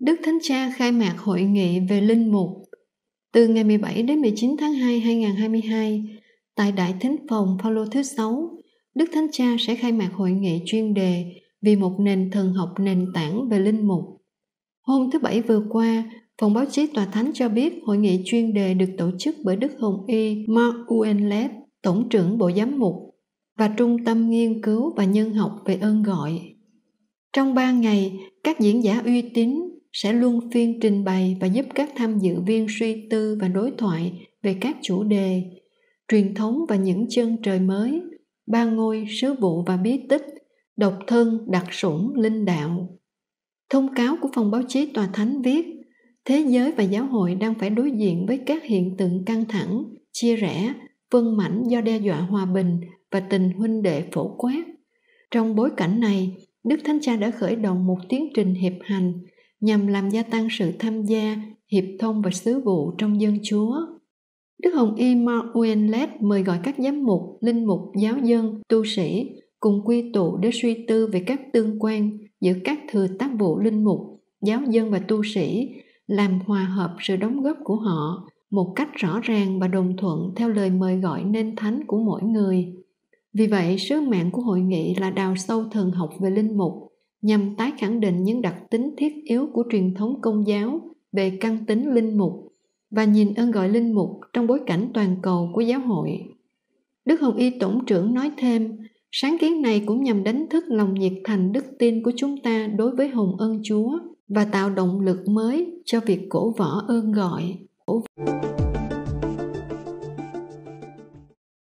Đức Thánh Cha khai mạc hội nghị về linh mục từ ngày 17 đến 19 tháng 2 2022 tại Đại Thánh Phòng Phaolô thứ 6, Đức Thánh Cha sẽ khai mạc hội nghị chuyên đề vì một nền thần học nền tảng về linh mục. Hôm thứ Bảy vừa qua, Phòng báo chí Tòa Thánh cho biết hội nghị chuyên đề được tổ chức bởi Đức Hồng Y Mark Uenlet, Tổng trưởng Bộ Giám mục và Trung tâm Nghiên cứu và Nhân học về ơn gọi. Trong ba ngày, các diễn giả uy tín sẽ luân phiên trình bày và giúp các tham dự viên suy tư và đối thoại về các chủ đề truyền thống và những chân trời mới ba ngôi sứ vụ và bí tích độc thân đặc sủng linh đạo thông cáo của phòng báo chí tòa thánh viết thế giới và giáo hội đang phải đối diện với các hiện tượng căng thẳng chia rẽ phân mảnh do đe dọa hòa bình và tình huynh đệ phổ quát trong bối cảnh này đức thánh cha đã khởi động một tiến trình hiệp hành nhằm làm gia tăng sự tham gia, hiệp thông và sứ vụ trong dân chúa. Đức Hồng Y Mark Uenlet mời gọi các giám mục, linh mục, giáo dân, tu sĩ cùng quy tụ để suy tư về các tương quan giữa các thừa tác vụ linh mục, giáo dân và tu sĩ, làm hòa hợp sự đóng góp của họ một cách rõ ràng và đồng thuận theo lời mời gọi nên thánh của mỗi người. Vì vậy, sứ mạng của hội nghị là đào sâu thần học về linh mục, nhằm tái khẳng định những đặc tính thiết yếu của truyền thống công giáo về căn tính linh mục và nhìn ơn gọi linh mục trong bối cảnh toàn cầu của giáo hội. Đức Hồng Y Tổng trưởng nói thêm, sáng kiến này cũng nhằm đánh thức lòng nhiệt thành đức tin của chúng ta đối với Hồng ân Chúa và tạo động lực mới cho việc cổ võ ơn gọi. Cổ...